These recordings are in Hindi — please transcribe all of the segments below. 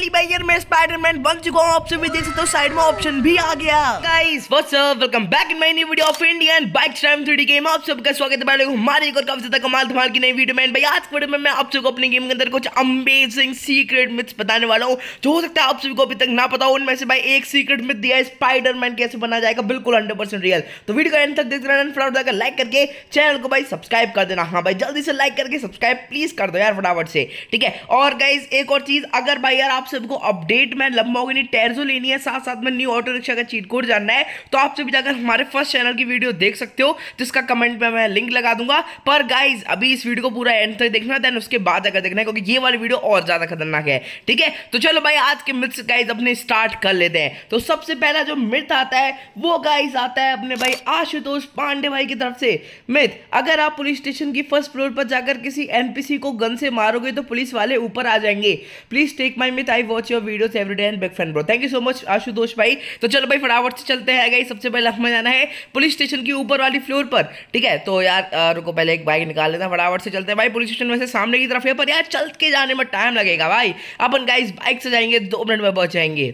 फाइनली भाई यार मैं स्पाइडरमैन बन चुका हूँ आपसे भी देख सकते हो साइड में ऑप्शन भी आ गया guys what's up welcome back in my new video of Indian bike time 3D game आप सबका स्वागत है भाई हमारे एक और काफी ज्यादा कमाल धमाल की नई वीडियो में भाई आज वीडियो में मैं आप सबको अपनी गेम के अंदर कुछ अमेजिंग सीक्रेट मिथ्स बताने वाला हूँ जो हो सकता है आप सभी को अभी तक ना पता हो उनमें से भाई एक सीक्रेट मिथ दिया है स्पाइडरमैन कैसे बना जाएगा बिल्कुल हंड्रेड रियल तो वीडियो का एंड तक देखते रहना फटाफट जाकर लाइक करके चैनल को भाई सब्सक्राइब कर देना हाँ भाई जल्दी से लाइक करके सब्सक्राइब प्लीज कर दो यार फटाफट से ठीक है और गाइज एक और चीज अगर भाई यार आप सबको अपडेट में लंबागनी टेरजो लेनी है साथ साथ में न्यू ऑटो रिक्शा का चीट कोड जानना है तो आप सभी जाकर हमारे फर्स्ट चैनल की वीडियो देख सकते हो जिसका कमेंट में मैं लिंक लगा दूंगा पर गाइज अभी इस वीडियो को पूरा एंड तक देखना देन उसके बाद अगर देखना है क्योंकि ये वाली वीडियो और ज़्यादा खतरनाक है ठीक है तो चलो भाई आज के मिथ्स गाइज अपने स्टार्ट कर लेते हैं तो सबसे पहला जो मिथ आता है वो गाइज आता है अपने भाई आशुतोष पांडे भाई की तरफ से मिथ अगर आप पुलिस स्टेशन की फर्स्ट फ्लोर पर जाकर किसी एनपीसी को गन से मारोगे तो पुलिस वाले ऊपर आ जाएंगे please take my myth I watch your videos every day and big friend bro thank you so much Ashutosh भाई तो चलो भाई फटाफट से चलते हैं गई सबसे पहले हमें जाना है पुलिस स्टेशन के ऊपर वाली फ्लोर पर ठीक है तो यार रुको पहले एक बाइक निकाल लेते हैं फटाफट से चलते हैं भाई पुलिस स्टेशन वैसे सामने की तरफ है पर यार चल के जाने में टाइम लगेगा भाई अपन गाइस बाइक से जाएंगे दो मिनट में पहुंच जाएंगे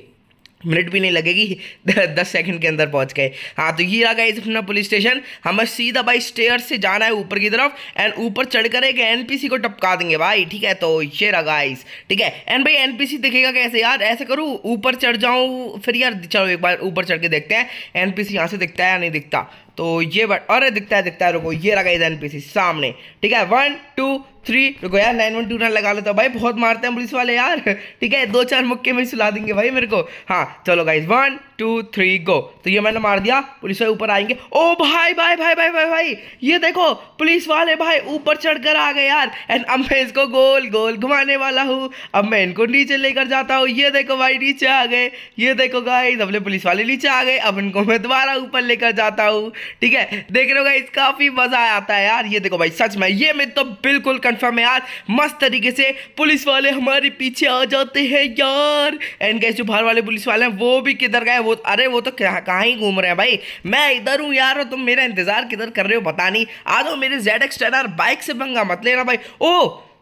मिनट भी नहीं लगेगी दस सेकंड के अंदर पहुंच गए हाँ तो ये रहा इस अपना पुलिस स्टेशन हमें सीधा भाई स्टेयर से जाना है ऊपर की तरफ एंड ऊपर चढ़कर एक एनपीसी को टपका देंगे भाई ठीक है तो ये रहा गाइस ठीक है एंड भाई एनपीसी दिखेगा कैसे यार ऐसे करूँ ऊपर चढ़ जाऊँ फिर यार चलो एक बार ऊपर चढ़ के देखते हैं एनपीसी यहाँ से दिखता है या नहीं दिखता तो ये बट अरे दिखता है दिखता है रुको ये लगा इधर एनपीसी सामने ठीक है वन टू थ्री रुको यार नाइन वन टू नाइन लगा लेता तो भाई बहुत मारते हैं पुलिस वाले यार ठीक है दो चार मुक्के में सुला देंगे भाई मेरे को हाँ चलो guys one two three go तो ये मैंने मार दिया पुलिस वाले ऊपर आएंगे ओ भाई भाई भाई भाई भाई भाई ये देखो पुलिस वाले भाई ऊपर चढ़ कर आ गए यार एंड अब मैं इसको गोल गोल घुमाने वाला हूँ अब मैं इनको नीचे लेकर जाता हूँ ये देखो भाई नीचे आ गए ये देखो गाइज अपने पुलिस वाले नीचे आ गए अब इनको मैं दोबारा ऊपर लेकर जाता हूँ ठीक है देख रहे हो गाइज काफ़ी मज़ा आता है यार ये देखो भाई सच में ये मैं तो बिल्कुल कन्फर्म है यार मस्त तरीके से पुलिस वाले हमारे पीछे आ जाते हैं यार एंड गैस जो बाहर वाले पुलिस वाले हैं वो भी किधर गए वो अरे वो तो कहाँ ही घूम रहे हैं भाई मैं इधर हूँ यार तुम मेरा इंतजार किधर कर रहे हो पता नहीं आ जाओ मेरे जेड एक्स बाइक से पंगा मत लेना भाई ओ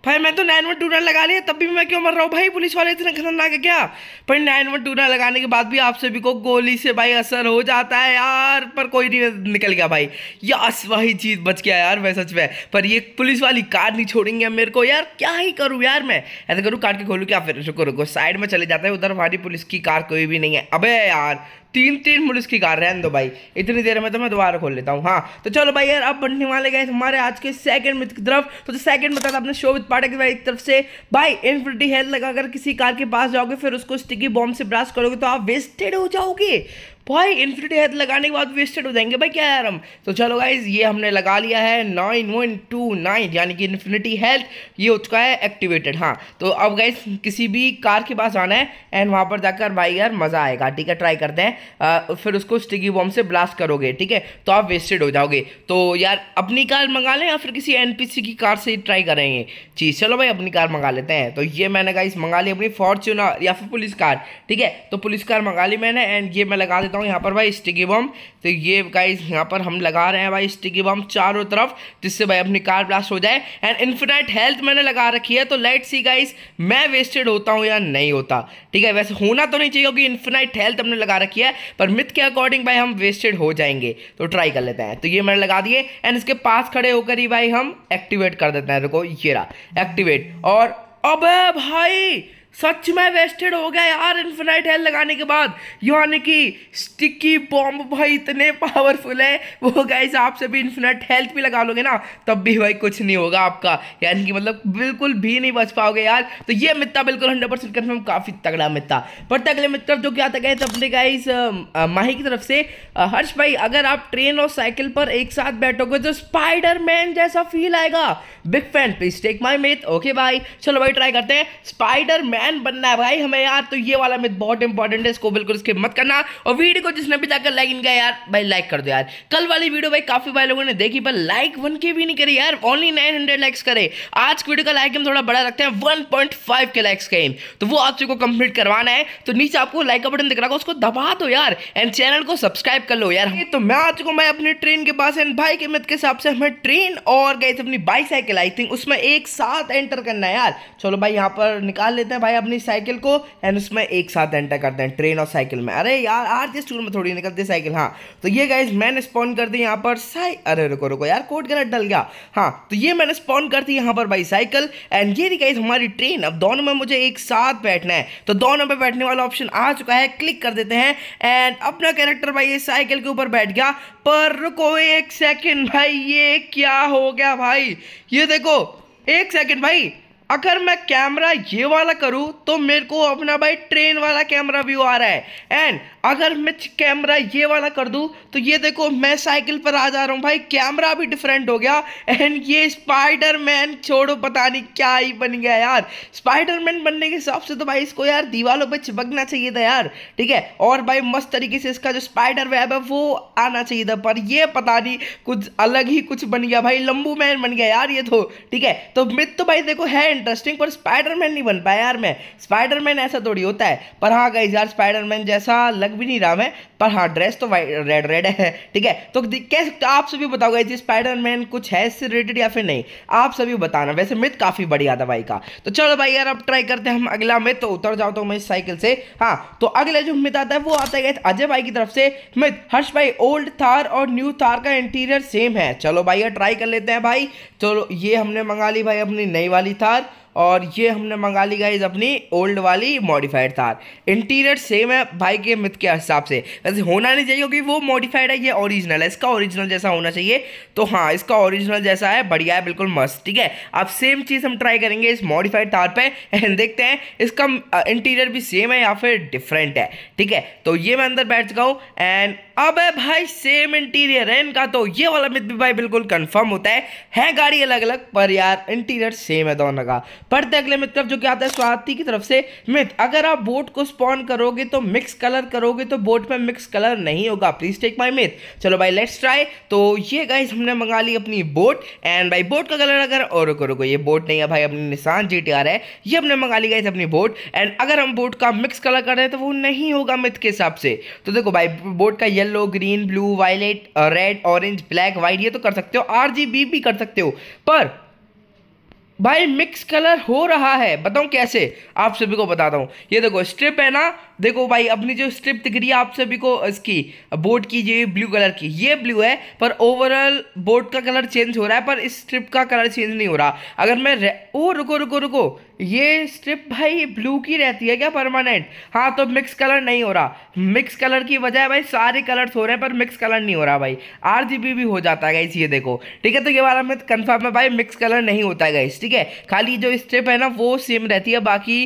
भाई मैं तो नाइन वन टू नाइन लगा लिया तब भी मैं क्यों मर रहा हूँ भाई पुलिस वाले इतने खतरनाक है क्या पर नाइन वन टू नाइन लगाने के बाद भी आप सभी को गोली से भाई असर हो जाता है यार पर कोई नहीं निकल गया भाई यस वही चीज़ बच गया यार मैं सच में पर ये पुलिस वाली कार नहीं छोड़ेंगे मेरे को यार क्या ही करूँ यार मैं ऐसा करूँ कार के खोलूँ क्या फिर रुको रुको साइड में चले जाते हैं उधर हमारी पुलिस की कार कोई भी नहीं है अब यार तीन तीन पुलिस की कार रहने दो भाई इतनी देर में तो मैं दोबारा खोल लेता हूँ हाँ तो चलो भाई यार अब बनने वाले गए हमारे आज के सेकंड मित्र की तरफ तो सेकंड बता था अपने शोभित पाठक की तरफ से भाई इन्फिनिटी हेल्थ लगाकर किसी कार के पास जाओगे फिर उसको स्टिकी बॉम्ब से ब्रास करोगे तो आप वेस्टेड हो जाओगे भाई इन्फिनिटी हेल्थ लगाने के बाद वेस्टेड हो जाएंगे भाई क्या यार हम तो चलो गाइज ये हमने लगा लिया है नाइन वन टू नाइन यानी कि इन्फिनिटी हेल्थ ये हो चुका है एक्टिवेटेड हाँ तो अब गाइज किसी भी कार के पास आना है एंड वहाँ पर जाकर भाई यार मज़ा आएगा ठीक है ट्राई करते हैं फिर उसको स्टिकी बॉम्ब से ब्लास्ट करोगे ठीक है तो आप वेस्टेड हो जाओगे तो यार अपनी कार मंगा लें या फिर किसी एन की कार से ट्राई करेंगे चीज़ चलो भाई अपनी कार मंगा लेते हैं तो ये मैंने गाइज मंगा ली अपनी फॉर्चूनर या फिर पुलिस कार ठीक है तो पुलिस कार मंगा ली मैंने एंड ये मैं लगा देता दिखाता हूँ यहाँ पर भाई स्टिकी बम तो ये गाइज यहाँ पर हम लगा रहे हैं भाई स्टिकी बम चारों तरफ जिससे भाई अपनी कार ब्लास्ट हो जाए एंड इन्फिनाइट हेल्थ मैंने लगा रखी है तो लेट सी गाइज मैं वेस्टेड होता हूँ या नहीं होता ठीक है वैसे होना तो नहीं चाहिए क्योंकि इन्फिनाइट हेल्थ हमने लगा रखी है पर मिथ के अकॉर्डिंग भाई हम वेस्टेड हो जाएंगे तो ट्राई कर लेते हैं तो ये मैंने लगा दिए एंड इसके पास खड़े होकर ही भाई हम एक्टिवेट कर देते हैं देखो ये रहा एक्टिवेट और अब भाई सच में वेस्टेड हो गया यार इन्फिनाइट हेल लगाने के बाद यानी कि स्टिकी बॉम्ब भाई इतने पावरफुल है वो गाइज आप सभी इन्फिनाइट हेल्थ भी लगा लोगे ना तब भी भाई कुछ नहीं होगा आपका यानी कि मतलब बिल्कुल भी नहीं बच पाओगे यार तो ये मित्ता बिल्कुल हंड्रेड परसेंट कन्फर्म काफ़ी तगड़ा मित्ता पर अगले मित्र जो क्या था गए थे अपने गाइज माही की तरफ से हर्ष भाई अगर आप ट्रेन और साइकिल पर एक साथ बैठोगे तो मैन जैसा फील आएगा big fan please take my मेथ ओके भाई चलो भाई ट्राई करते हैं मैन फैन बनना है भाई हमें यार तो ये वाला मिथ बहुत इंपॉर्टेंट है इसको बिल्कुल स्किप मत करना और वीडियो को जिसने भी जाकर लाइक इनका यार भाई लाइक कर दो यार कल वाली वीडियो भाई काफी भाई लोगों ने देखी पर लाइक वन के भी नहीं करी यार ओनली नाइन हंड्रेड लाइक्स करे आज की वीडियो का लाइक हम थोड़ा बड़ा रखते हैं वन पॉइंट फाइव के लाइक्स का तो वो आप सबको कंप्लीट करवाना है तो नीचे आपको लाइक का बटन दिख रहा है उसको दबा दो यार एंड चैनल को सब्सक्राइब कर लो यार तो मैं आ चुका मैं अपनी ट्रेन के पास एंड भाई के मित के हिसाब से हमें ट्रेन और गए थे अपनी बाइसाइकिल आई थिंक उसमें एक साथ एंटर करना है यार चलो भाई यहाँ पर निकाल लेते हैं है अपनी साइकिल को एंड उसमें एक साथ एंटर करते हैं ट्रेन और साइकिल में अरे यार आर आज स्टूल में थोड़ी निकलती साइकिल हाँ तो ये गाइज मैंने स्पॉन कर दी यहाँ पर साइ अरे रुको रुको यार कोट गलत डल गया हाँ तो ये मैंने स्पॉन कर दी यहाँ पर भाई साइकिल एंड ये गाइज हमारी ट्रेन अब दोनों में मुझे एक साथ बैठना है तो दोनों में बैठने वाला ऑप्शन आ चुका है क्लिक कर देते हैं एंड अपना कैरेक्टर भाई ये साइकिल के ऊपर बैठ गया पर रुको एक सेकेंड भाई ये क्या हो गया भाई ये देखो एक सेकेंड भाई अगर मैं कैमरा ये वाला करूँ तो मेरे को अपना भाई ट्रेन वाला कैमरा व्यू आ रहा है एंड अगर मैं कैमरा ये वाला कर दूँ तो ये देखो मैं साइकिल पर आ जा रहा हूँ भाई कैमरा भी डिफरेंट हो गया एंड ये स्पाइडर मैन छोड़ो पता नहीं क्या ही बन गया यार स्पाइडर मैन बनने के हिसाब से तो भाई इसको यार दीवारों पर चिपकना चाहिए था यार ठीक है और भाई मस्त तरीके से इसका जो स्पाइडर वेब है वो आना चाहिए था पर यह पता नहीं कुछ अलग ही कुछ बन गया भाई लंबू मैन बन गया यार ये तो ठीक है तो मित्र तो भाई देखो है इंटरेस्टिंग पर स्पाइडरमैन नहीं बन पाया यार मैं स्पाइडरमैन ऐसा थोड़ी होता है पर हाँ गई यार स्पाइडरमैन जैसा लग भी नहीं रहा मैं पर हाँ ड्रेस तो वाइट रेड रेड है ठीक है तो कह सकते तो आप सभी बताओ गाइज स्पाइडरमैन कुछ है इससे रिलेटेड या फिर नहीं आप सभी बताना वैसे मिथ काफ़ी बढ़िया था भाई का तो चलो भाई यार अब ट्राई करते हैं हम अगला मिथ तो उतर जाओ तो मैं इस साइकिल से हाँ तो अगला जो मिथ आता है वो आता है अजय भाई की तरफ से मिथ हर्ष भाई ओल्ड थार और न्यू थार का इंटीरियर सेम है चलो भाई यार ट्राई कर लेते हैं भाई चलो ये हमने मंगा ली भाई अपनी नई वाली थार और ये हमने मंगा ली गाइज अपनी ओल्ड वाली मॉडिफाइड थार इंटीरियर सेम है भाई के मित के हिसाब से वैसे होना नहीं चाहिए क्योंकि वो मॉडिफाइड है ये ओरिजिनल है इसका ओरिजिनल जैसा होना चाहिए तो हाँ इसका ओरिजिनल जैसा है बढ़िया है बिल्कुल मस्त ठीक है अब सेम चीज़ हम ट्राई करेंगे इस मॉडिफाइड थार पे एंड देखते हैं इसका इंटीरियर भी सेम है या फिर डिफरेंट है ठीक है तो ये मैं अंदर बैठ चुका हूँ एंड अब है भाई सेम इंटीरियर है इनका तो ये वाला मित भी भाई बिल्कुल कंफर्म होता है है गाड़ी अलग अलग पर यार इंटीरियर सेम है दोनों का पढ़ते अगले मित्र जो कि आता है स्वाति की तरफ से मित अगर आप बोट को स्पॉन करोगे तो मिक्स कलर करोगे तो बोट में मिक्स कलर नहीं होगा प्लीज टेक माई मिथ चलो भाई लेट्स ट्राई तो ये गाइज हमने मंगा ली अपनी बोट एंड भाई बोट का कलर अगर और रुको रुको ये बोट नहीं है भाई अपनी निशान जी है ये हमने मंगा ली गाइज अपनी बोट एंड अगर हम बोट का मिक्स कलर कर रहे हैं तो वो नहीं होगा मिथ के हिसाब से तो देखो भाई बोट का yellow green blue violet red orange black white ये तो कर सकते हो आर भी कर सकते हो पर भाई मिक्स कलर हो रहा है बताऊँ कैसे आप सभी को बताता हूँ ये देखो स्ट्रिप है ना देखो भाई अपनी जो स्ट्रिप दिख रही है आप सभी को इसकी बोर्ड की ये ब्लू कलर की ये ब्लू है पर ओवरऑल बोर्ड का कलर चेंज हो रहा है पर इस स्ट्रिप का कलर चेंज नहीं हो रहा अगर मैं ओ रुको रुको रुको ये स्ट्रिप भाई ब्लू की रहती है क्या परमानेंट हाँ तो मिक्स कलर नहीं हो रहा मिक्स कलर की वजह भाई सारे कलर्स हो रहे हैं पर मिक्स कलर नहीं हो रहा भाई आर भी हो जाता है गाइस ये देखो ठीक है तो ये वाला हमें कन्फर्म है भाई मिक्स कलर नहीं होता है गाइस ठीक है खाली जो स्ट्रिप है ना वो सेम रहती है बाकी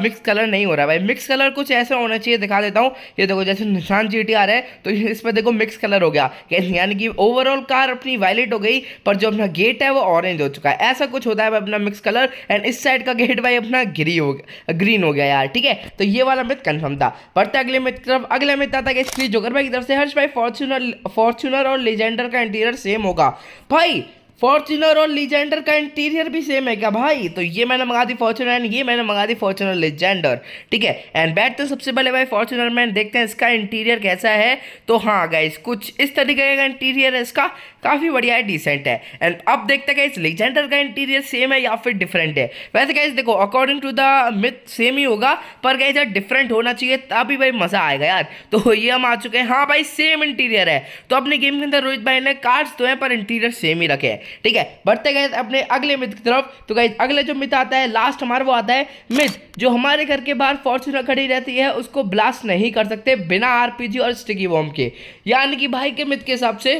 मिक्स कलर नहीं हो रहा भाई मिक्स कलर कुछ ऐसा कैसे होना चाहिए दिखा देता हूँ ये देखो जैसे निशान जी आ रहा है तो इस पर देखो मिक्स कलर हो गया यानी कि ओवरऑल कार अपनी वायलेट हो गई पर जो अपना गेट है वो ऑरेंज हो चुका है ऐसा कुछ होता है भाई अपना मिक्स कलर एंड इस साइड का गेट भाई अपना ग्री हो गया ग्रीन हो गया यार ठीक है तो ये वाला मित्र कन्फर्म था बढ़ते अगले मित्र अगले मित्र था इसलिए जोकर भाई की तरफ से हर्ष भाई फॉर्चुनर फॉर्चुनर और लेजेंडर का इंटीरियर सेम होगा भाई फॉर्चुनर और लीजेंडर का इंटीरियर भी सेम है क्या भाई तो ये मैंने मंगा दी फॉर्चुनर एंड ये मैंने मंगा दी फॉर्चुनर लीजेंडर ठीक है एंड बैठते तो सबसे पहले भाई फॉर्चुनर मैन देखते हैं इसका इंटीरियर कैसा है तो हाँ गाइस कुछ इस तरीके का इंटीरियर है इसका काफ़ी बढ़िया है डिसेंट है एंड अब देखते हैं इस लेजेंडर का इंटीरियर सेम है या फिर डिफरेंट है वैसे गाइज देखो according to the myth same ही होगा पर गाइज डिफरेंट होना चाहिए तभी भाई मज़ा आएगा यार तो ये हम आ चुके हैं हाँ भाई सेम इंटीरियर है तो अपने गेम के अंदर रोहित भाई ने कार्ड्स तो हैं पर इंटीरियर सेम ही रखे हैं ठीक है बढ़ते गए अपने अगले मिथ की तरफ तो कहीं अगले जो मिथ आता है लास्ट हमारा वो आता है मिथ जो हमारे घर के बाहर फॉर्चुनर खड़ी रहती है उसको ब्लास्ट नहीं कर सकते बिना आरपीजी और स्टिकी बॉम्ब के यानी कि भाई के मिथ के हिसाब से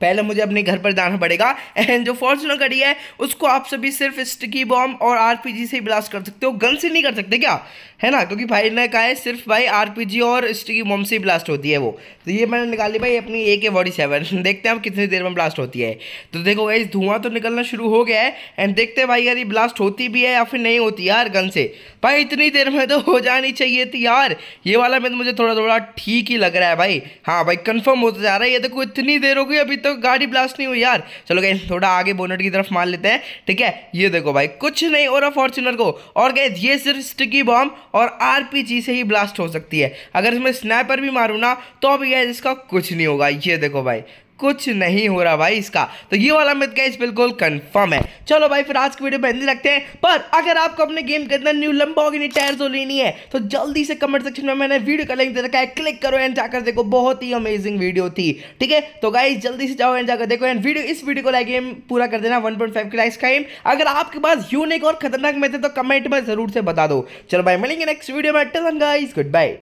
पहले मुझे अपने घर पर जाना पड़ेगा एंड जो फॉर्चुनर गाड़ी है उसको आप सभी सिर्फ स्टिकी बॉम्ब और आरपीजी से ही ब्लास्ट कर सकते हो गन से नहीं कर सकते क्या है ना क्योंकि भाई ने कहा है सिर्फ भाई आरपीजी और स्टिकी बॉम्ब से ही ब्लास्ट होती है वो तो ये मैंने निकाली भाई अपनी ए के फोर्टी सेवन देखते हैं अब कितनी देर में ब्लास्ट होती है तो देखो भाई धुआं तो निकलना शुरू हो गया है एंड देखते हैं भाई यार ये ब्लास्ट होती भी है या फिर नहीं होती यार गन से भाई इतनी देर में तो हो जानी चाहिए थी यार ये वाला मैं तो मुझे थोड़ा थोड़ा ठीक ही लग रहा है भाई हाँ भाई कन्फर्म होता जा रहा है ये देखो इतनी देर हो गई अभी तो गाड़ी ब्लास्ट नहीं हुई यार चलो गए थोड़ा आगे बोनट की तरफ मार लेते हैं ठीक है ये देखो भाई कुछ नहीं हो रहा फॉर्चुनर को और गए ये सिर्फ स्टिकी बॉम्ब और आर से ही ब्लास्ट हो सकती है अगर इसमें स्नैपर भी मारूँ ना तो अभी गए इसका कुछ नहीं होगा ये देखो भाई कुछ नहीं हो रहा भाई इसका तो ये वाला मिथ गैस बिल्कुल कंफर्म है चलो भाई फिर आज की वीडियो में लगते हैं पर अगर आपको अपने गेम के अंदर न्यू लंबोगिनी जो लेनी है तो जल्दी से कमेंट सेक्शन में मैंने वीडियो का लिंक दे रखा है क्लिक करो एंड जाकर देखो बहुत ही अमेजिंग वीडियो थी ठीक है तो गाइज जल्दी से जाओ एंड जाकर देखो एंड वीडियो इस वीडियो को लाइक गेम पूरा कर देना वन पॉइंट फाइव अगर आपके पास यूनिक और खतरनाक मेथड तो कमेंट में जरूर से बता दो चलो भाई मिलेंगे नेक्स्ट वीडियो में टेलन गाइज गुड बाई